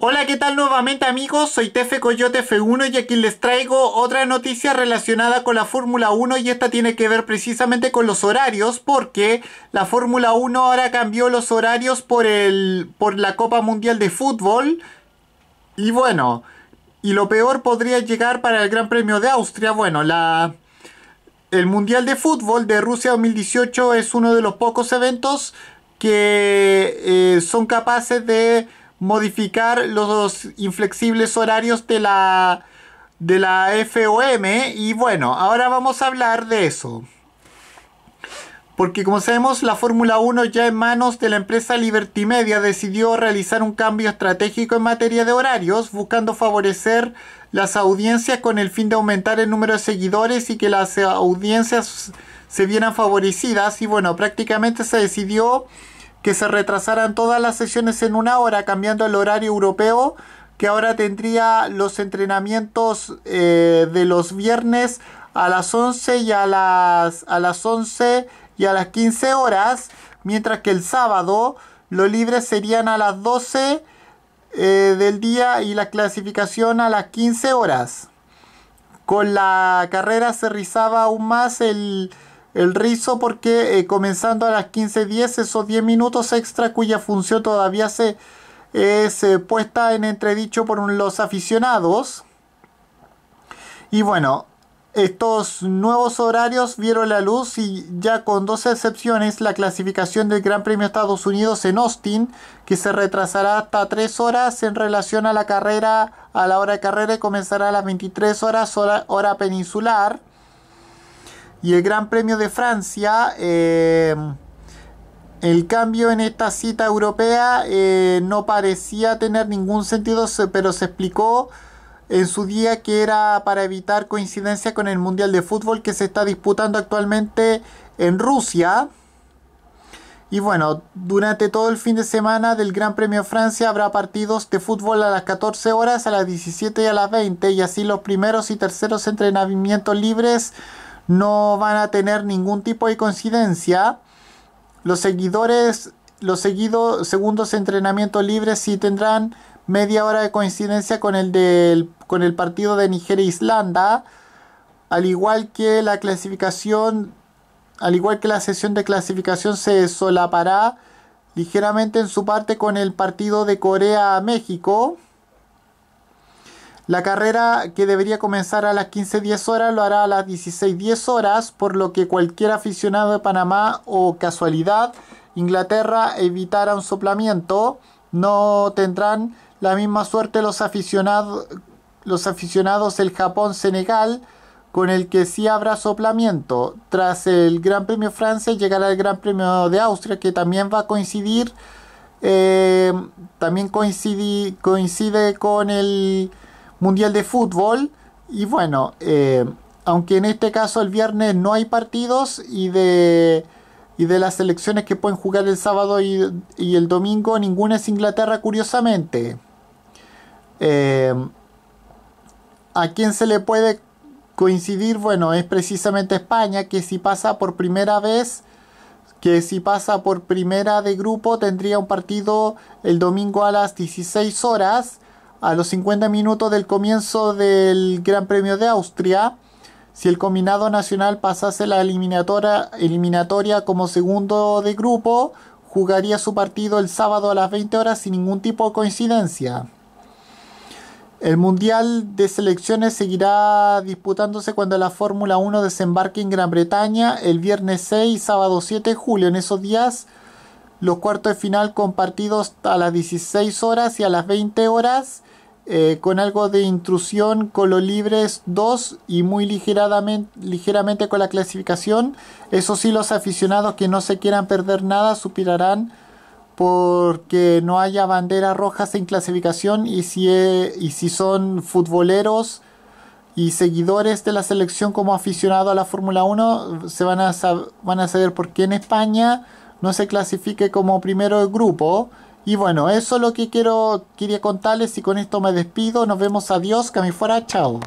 Hola, ¿qué tal nuevamente amigos? Soy Tefe Coyote F1 y aquí les traigo otra noticia relacionada con la Fórmula 1 y esta tiene que ver precisamente con los horarios porque la Fórmula 1 ahora cambió los horarios por, el, por la Copa Mundial de Fútbol y bueno, y lo peor podría llegar para el Gran Premio de Austria. Bueno, la... El Mundial de Fútbol de Rusia 2018 es uno de los pocos eventos que eh, son capaces de modificar los inflexibles horarios de la, de la FOM. Y bueno, ahora vamos a hablar de eso. Porque como sabemos, la Fórmula 1 ya en manos de la empresa Liberty Media decidió realizar un cambio estratégico en materia de horarios, buscando favorecer las audiencias con el fin de aumentar el número de seguidores y que las audiencias se vieran favorecidas. Y bueno, prácticamente se decidió que se retrasaran todas las sesiones en una hora, cambiando el horario europeo, que ahora tendría los entrenamientos eh, de los viernes a las 11 y a las, a las 11 y a las 15 horas, mientras que el sábado los libres serían a las 12 eh, del día y la clasificación a las 15 horas. Con la carrera se rizaba aún más el, el rizo porque eh, comenzando a las 15.10 esos 10 minutos extra cuya función todavía se es eh, puesta en entredicho por los aficionados y bueno estos nuevos horarios vieron la luz y ya con dos excepciones la clasificación del Gran Premio Estados Unidos en Austin que se retrasará hasta 3 horas en relación a la carrera a la hora de carrera y comenzará a las 23 horas hora peninsular y el Gran Premio de Francia, em, el cambio en esta cita europea eh, no parecía tener ningún sentido, pero se explicó en su día que era para evitar coincidencia con el Mundial de Fútbol que se está disputando actualmente en Rusia. Y bueno, durante todo el fin de semana del Gran Premio de Francia habrá partidos de fútbol a las 14 horas, a las 17 y a las 20, y así los primeros y terceros entrenamientos libres no van a tener ningún tipo de coincidencia. Los seguidores, los seguidos segundos entrenamientos entrenamiento libre sí tendrán media hora de coincidencia con el, con el partido de Nigeria-Islanda, e al igual que la clasificación, al igual que la sesión de clasificación se solapará ligeramente en su parte con el partido de Corea-México. La carrera que debería comenzar a las 15.10 horas lo hará a las 16.10 horas, por lo que cualquier aficionado de Panamá o casualidad Inglaterra evitará un soplamiento. No tendrán la misma suerte los aficionados, los aficionados del Japón-Senegal, con el que sí habrá soplamiento. Tras el Gran Premio Francia llegará el Gran Premio de Austria, que también va a coincidir. Eh, también coincide, coincide con el Mundial de Fútbol. Y bueno, eh, aunque en este caso el viernes no hay partidos y de, y de las selecciones que pueden jugar el sábado y, el domingo, ninguna es Inglaterra, curiosamente. Eh, ¿A quién se le puede coincidir? Bueno, es precisamente España, que si pasa por primera vez que si pasa por primera de grupo tendría un partido el domingo a las 16 horas a los 50 minutos del comienzo del Gran Premio de Austria, si el combinado nacional pasase la eliminatoria, como segundo de grupo, jugaría su partido el sábado a las 20 horas sin ningún tipo de coincidencia. El Mundial de Selecciones seguirá disputándose cuando la Fórmula 1 desembarque en Gran Bretaña el viernes 6 y sábado 7 de julio. En esos días los cuartos de final compartidos a las 16 horas y a las 20 horas, eh, con algo de intrusión con los libres 2 y muy ligeramente, ligeramente con la clasificación. Eso sí, los aficionados que no se quieran perder nada supirarán porque no haya banderas rojas en clasificación y si, e, y si son futboleros y seguidores de la selección como aficionado a la Fórmula 1 se van a, van a saber por qué en España no se clasifique como primero el grupo. Y bueno, eso es lo que quiero, quería contarles y con esto me despido. Nos vemos, adiós, que me fuera, chao.